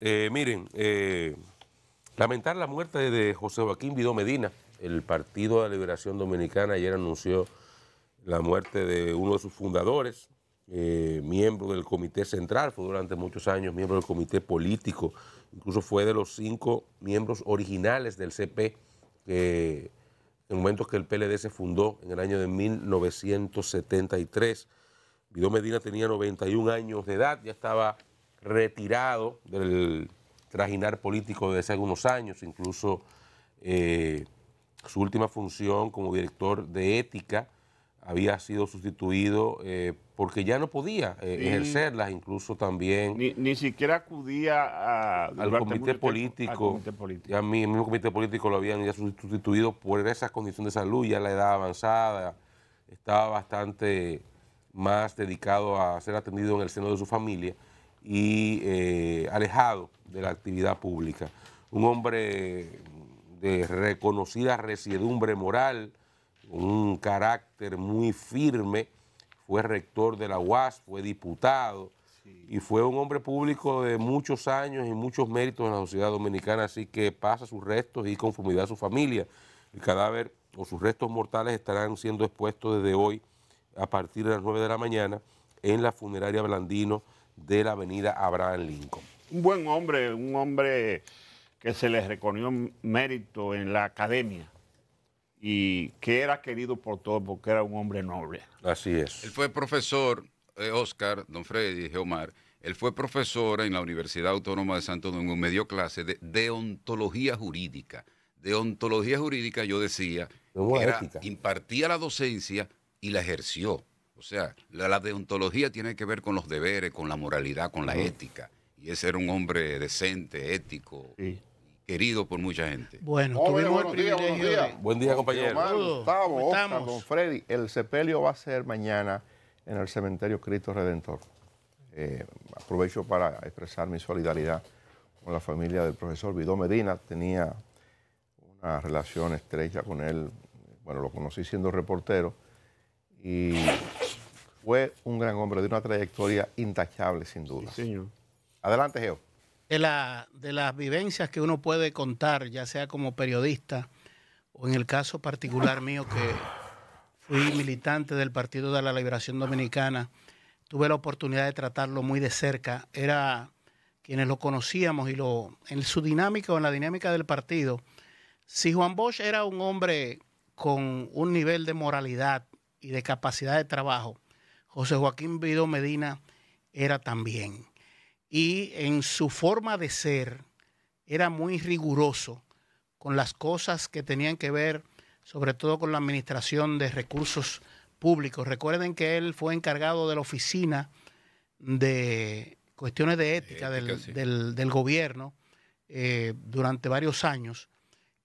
Eh, miren, eh, lamentar la muerte de José Joaquín Vidó Medina. El Partido de la Liberación Dominicana ayer anunció la muerte de uno de sus fundadores, eh, miembro del Comité Central, fue durante muchos años miembro del Comité Político, incluso fue de los cinco miembros originales del CP, en momentos que el PLD se fundó en el año de 1973. Vidó Medina tenía 91 años de edad, ya estaba retirado del trajinar político desde hace algunos años, incluso eh, su última función como director de ética había sido sustituido eh, porque ya no podía eh, ejercerla ejercerlas, incluso también... Ni, siquiera acudía al, comité político, al, a mí, mismo comité político lo habían ya sustituido por esas condiciones de salud, ya la edad avanzada, estaba bastante más dedicado a ser atendido en el seno de su familia y eh, alejado de la actividad pública. Un hombre de reconocida resiedumbre moral, un carácter muy firme, fue rector de la UAS, fue diputado y fue un hombre público de muchos años y muchos méritos en la sociedad dominicana, así que pasa sus restos y conformidad a su familia. El cadáver o sus restos mortales estarán siendo expuestos desde hoy a partir de las 9 de la mañana en la funeraria Blandino de la avenida Abraham Lincoln. Un buen hombre, un hombre que se le reconoció mérito en la academia y que era querido por todos porque era un hombre noble. Así es. Él fue profesor, eh, Oscar, don Freddy, Geomar, él fue profesor en la Universidad Autónoma de Santo Domingo, medio clase de deontología jurídica. Deontología jurídica, yo decía, impartía la docencia y la ejerció. O sea, la, deontología tiene que ver con los deberes, con la moralidad, con la ética. Y ese era un hombre decente, ético, querido por mucha gente. Bueno, Buen día, compañero. estamos Gustavo, Freddy. El sepelio va a ser mañana en el cementerio Cristo Redentor. Eh, aprovecho para expresar mi solidaridad con la familia del profesor Vidó Medina. Tenía una relación estrecha con él. Bueno, lo conocí siendo reportero. Y fue un gran hombre de una trayectoria intachable, sin duda. Adelante, Geo. De, de las vivencias que uno puede contar, ya sea como periodista o en el caso particular mío que fui militante del Partido de la Liberación Dominicana, tuve la oportunidad de tratarlo muy de cerca. Era quienes lo conocíamos y lo en su dinámica o en la dinámica del partido. Si Juan Bosch era un hombre con un nivel de moralidad y de capacidad de trabajo, José Joaquín Vidó Medina era también. Y en su forma de ser era muy riguroso con las cosas que tenían que ver sobre todo con la administración de recursos públicos. Recuerden que él fue encargado de la oficina de cuestiones de ética, del, gobierno eh, durante varios años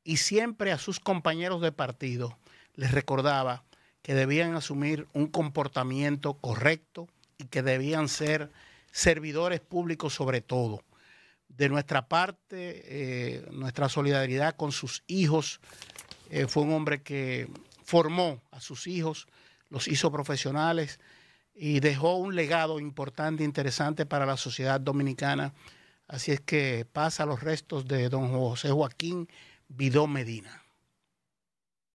y siempre a sus compañeros de partido les recordaba que debían asumir un comportamiento correcto y que debían ser servidores públicos sobre todo. De nuestra parte, eh, nuestra solidaridad con sus hijos. Eh, fue un hombre que formó a sus hijos, los hizo profesionales y dejó un legado importante, e interesante para la sociedad dominicana. Así es que pasa los restos de don José Joaquín Vidó Medina.